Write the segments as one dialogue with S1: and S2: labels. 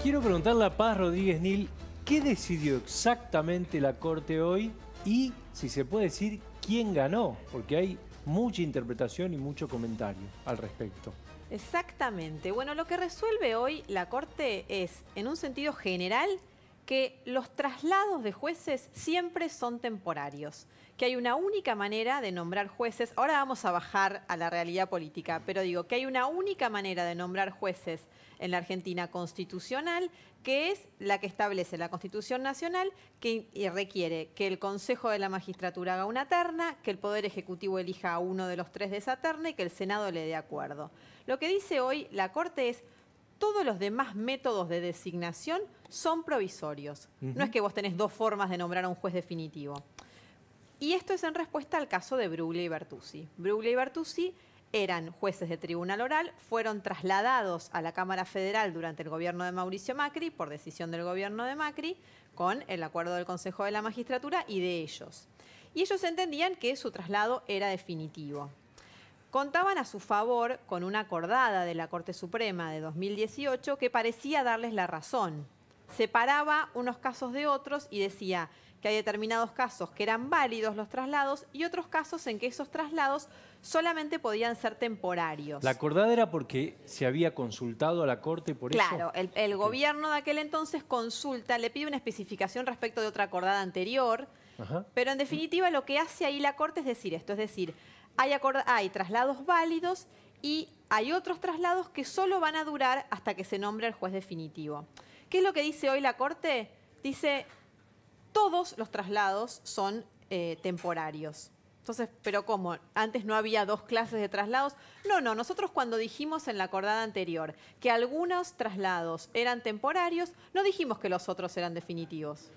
S1: Quiero preguntarle a Paz Rodríguez Nil, ¿qué decidió exactamente la Corte hoy? Y si se puede decir, ¿quién ganó? Porque hay mucha interpretación y mucho comentario al respecto. Exactamente. Bueno, lo que resuelve hoy la Corte es, en un sentido general, que los traslados de jueces siempre son temporarios, que hay una única manera de nombrar jueces, ahora vamos a bajar a la realidad política, pero digo que hay una única manera de nombrar jueces en la Argentina constitucional, que es la que establece la Constitución Nacional, que requiere que el Consejo de la Magistratura haga una terna, que el Poder Ejecutivo elija a uno de los tres de esa terna y que el Senado le dé acuerdo. Lo que dice hoy la Corte es todos los demás métodos de designación son provisorios. No es que vos tenés dos formas de nombrar a un juez definitivo. Y esto es en respuesta al caso de Bruglia y Bertuzzi. Bruglia y Bertuzzi eran jueces de tribunal oral, fueron trasladados a la Cámara Federal durante el gobierno de Mauricio Macri, por decisión del gobierno de Macri, con el acuerdo del Consejo de la Magistratura y de ellos. Y ellos entendían que su traslado era definitivo contaban a su favor con una acordada de la Corte Suprema de 2018 que parecía darles la razón. Separaba unos casos de otros y decía que hay determinados casos que eran válidos los traslados y otros casos en que esos traslados solamente podían ser temporarios. La acordada era porque se había consultado a la Corte por eso. Claro, el, gobierno de aquel entonces consulta, le pide una especificación respecto de otra acordada anterior, pero en definitiva lo que hace ahí la Corte es decir esto, es decir, hay, traslados válidos y hay otros traslados que solo van a durar hasta que se nombre el juez definitivo. ¿Qué es lo que dice hoy la Corte? Dice, todos los traslados son eh, temporarios. Entonces, pero ¿cómo? Antes no había dos clases de traslados. No, no, nosotros cuando dijimos en la acordada anterior que algunos traslados eran temporarios, no dijimos que los otros eran definitivos.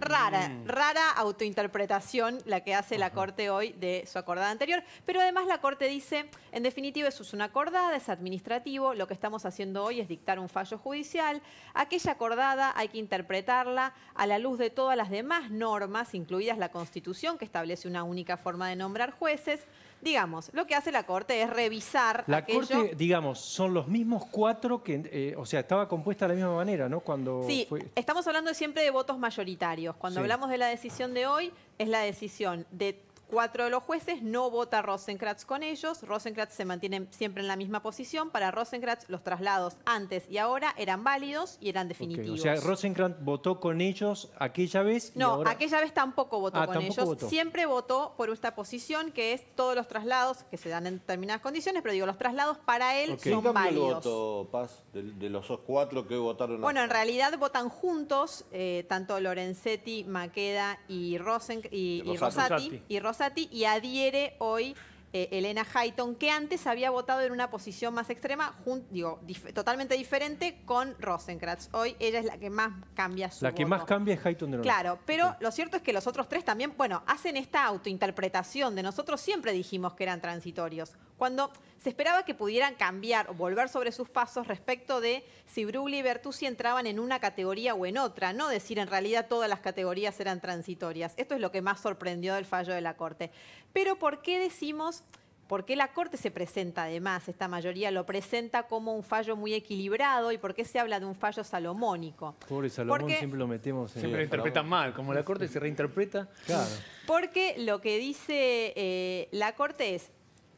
S1: Rara, mm. rara autointerpretación la que hace la Corte hoy de su acordada anterior, pero además la Corte dice, en definitiva eso es una acordada, es administrativo, lo que estamos haciendo hoy es dictar un fallo judicial, aquella acordada hay que interpretarla a la luz de todas las demás normas, incluidas la Constitución, que establece una única forma de nombrar jueces, Digamos, lo que hace la Corte es revisar La Corte, digamos, son los mismos cuatro que, eh, o sea, estaba compuesta de la misma manera, ¿no? Cuando sí, estamos hablando siempre de votos mayoritarios. Cuando hablamos de la decisión de hoy, es la decisión de Cuatro de los jueces no vota Rosenkratz con ellos. Rosenkratz se mantiene siempre en la misma posición. Para Rosenkratz, los traslados antes y ahora eran válidos y eran definitivos. O sea, Rosenkratz votó con ellos aquella vez. Y no, aquella vez tampoco votó ah, con ellos. Siempre votó por esta posición que es todos los traslados que se dan en determinadas condiciones, pero digo, los traslados para él son válidos. ¿Qué válidos. el voto, Paz, de, los cuatro que votaron? Bueno, en realidad votan juntos, eh, tanto Lorenzetti, Maqueda y, Rosen, y, Rosati. Y Rosati ti y adhiere hoy eh, Elena Hayton, que antes había votado en una posición más extrema, digo, totalmente diferente con Rosenkrantz. Hoy ella es la que más cambia su La que más cambia es Hayton de Claro, pero lo cierto es que los otros tres también, bueno, hacen esta autointerpretación de nosotros siempre dijimos que eran transitorios, cuando se esperaba que pudieran cambiar o volver sobre sus pasos respecto de si Brugli y Bertuzzi entraban en una categoría o en otra, no decir en realidad todas las categorías eran transitorias. Esto es lo que más sorprendió del fallo de la Corte. Pero ¿por qué decimos ¿Por qué la Corte se presenta además, esta mayoría lo presenta como un fallo muy equilibrado y por qué se habla de un fallo salomónico? Pobre Salomón, siempre lo metemos en... Siempre lo interpretan mal, como la Corte se reinterpreta. Claro. Porque lo que dice eh, la Corte es,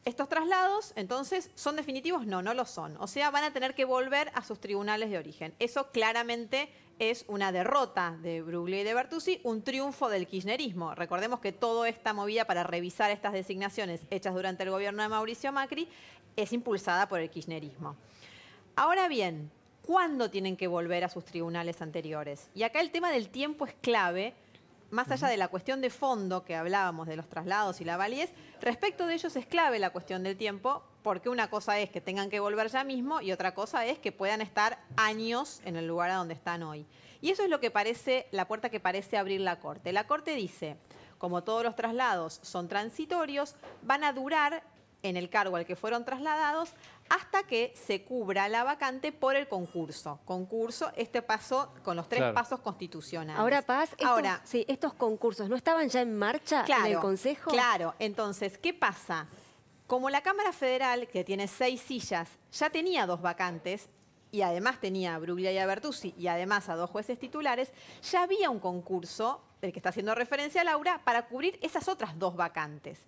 S1: estos traslados, entonces, ¿son definitivos? No, no lo son. O sea, van a tener que volver a sus tribunales de origen. Eso claramente es una derrota de Bruglia y de Bertuzzi, un triunfo del kirchnerismo. Recordemos que toda esta movida para revisar estas designaciones hechas durante el gobierno de Mauricio Macri es impulsada por el kirchnerismo. Ahora bien, ¿cuándo tienen que volver a sus tribunales anteriores? Y acá el tema del tiempo es clave, más allá de la cuestión de fondo que hablábamos de los traslados y la validez, respecto de ellos es clave la cuestión del tiempo, porque una cosa es que tengan que volver ya mismo y otra cosa es que puedan estar años en el lugar a donde están hoy. Y eso es lo que parece, la puerta que parece abrir la Corte. La Corte dice, como todos los traslados son transitorios, van a durar en el cargo al que fueron trasladados hasta que se cubra la vacante por el concurso. Concurso, este paso con los tres pasos constitucionales. Ahora, Paz, Ahora, sí, estos concursos no estaban ya en marcha en el Consejo. Claro, entonces, ¿qué pasa? Como la Cámara Federal, que tiene seis sillas, ya tenía dos vacantes, y además tenía a Bruglia y a Bertuzzi, y además a dos jueces titulares, ya había un concurso, el que está haciendo referencia Laura, para cubrir esas otras dos vacantes.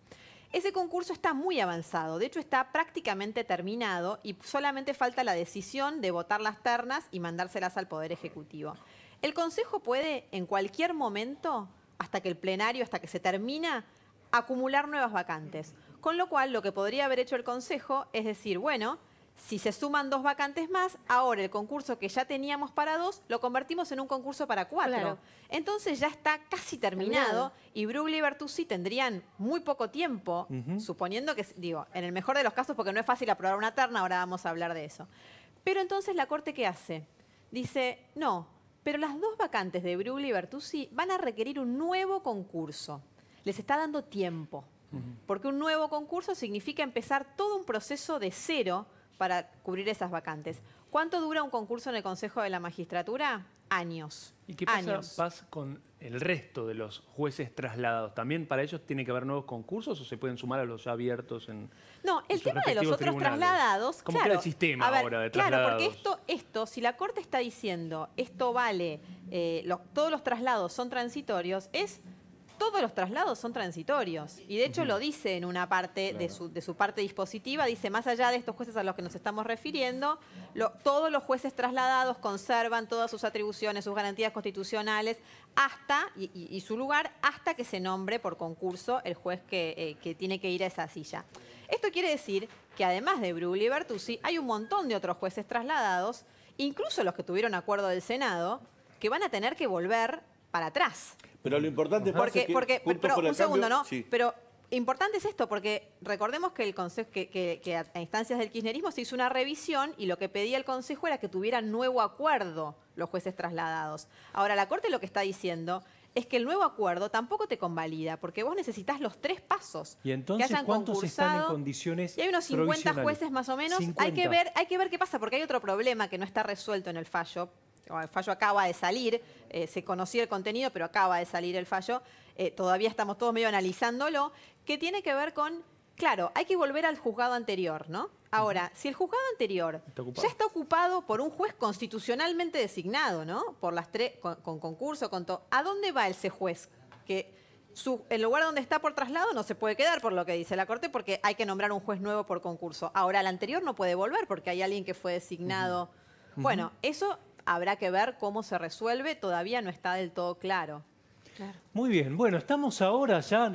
S1: Ese concurso está muy avanzado, de hecho está prácticamente terminado y solamente falta la decisión de votar las ternas y mandárselas al Poder Ejecutivo. El Consejo puede en cualquier momento, hasta que el plenario, hasta que se termina, acumular nuevas vacantes. Con lo cual, lo que podría haber hecho el Consejo es decir, bueno, si se suman dos vacantes más, ahora el concurso que ya teníamos para dos lo convertimos en un concurso para cuatro. Entonces ya está casi terminado, y Brugli y Bertuzzi tendrían muy poco tiempo, suponiendo que, digo, en el mejor de los casos, porque no es fácil aprobar una terna, ahora vamos a hablar de eso. Pero entonces la Corte, ¿qué hace? Dice, no, pero las dos vacantes de Brugli y Bertuzzi van a requerir un nuevo concurso les está dando tiempo. Porque un nuevo concurso significa empezar todo un proceso de cero para cubrir esas vacantes. ¿Cuánto dura un concurso en el Consejo de la Magistratura? Años. ¿Y qué pasa, con el resto de los jueces trasladados? ¿También para ellos tiene que haber nuevos concursos o se pueden sumar a los ya abiertos en No, el tema de los otros trasladados... ¿Cómo queda el sistema ahora de trasladados? Claro, porque esto, esto, si la Corte está diciendo esto vale, eh, todos los traslados son transitorios, es todos los traslados son transitorios. Y de hecho lo dice en una parte de, su, parte dispositiva, dice, más allá de estos jueces a los que nos estamos refiriendo, todos los jueces trasladados conservan todas sus atribuciones, sus garantías constitucionales, hasta, y, su lugar, hasta que se nombre por concurso el juez eh, que, tiene que ir a esa silla. Esto quiere decir que además de Brulli y Bertuzzi, hay un montón de otros jueces trasladados, incluso los que tuvieron acuerdo del Senado, que van a tener que volver para atrás. Pero lo importante porque, es un segundo, ¿no? Pero importante es esto, porque recordemos que, el consejo, que, a instancias del kirchnerismo se hizo una revisión y lo que pedía el Consejo era que tuviera nuevo acuerdo los jueces trasladados. Ahora, la Corte lo que está diciendo es que el nuevo acuerdo tampoco te convalida, porque vos necesitas los tres pasos. Y entonces, ¿cuántos están en condiciones? Y hay unos 50 jueces más o menos. Hay que ver, hay que ver qué pasa, porque hay otro problema que no está resuelto en el fallo, el fallo acaba de salir, eh, se conocía el contenido, pero acaba de salir el fallo, eh, todavía estamos todos medio analizándolo, que tiene que ver con, claro, hay que volver al juzgado anterior, ¿no? Ahora, si el juzgado anterior ya está ocupado por un juez constitucionalmente designado, ¿no? Por las tres, con, concurso, con todo, ¿a dónde va ese juez? Que su, el lugar donde está por traslado no se puede quedar, por lo que dice la Corte, porque hay que nombrar un juez nuevo por concurso. Ahora, el anterior no puede volver porque hay alguien que fue designado. Bueno, eso habrá que ver cómo se resuelve, todavía no está del todo claro. Muy bien, bueno, estamos ahora ya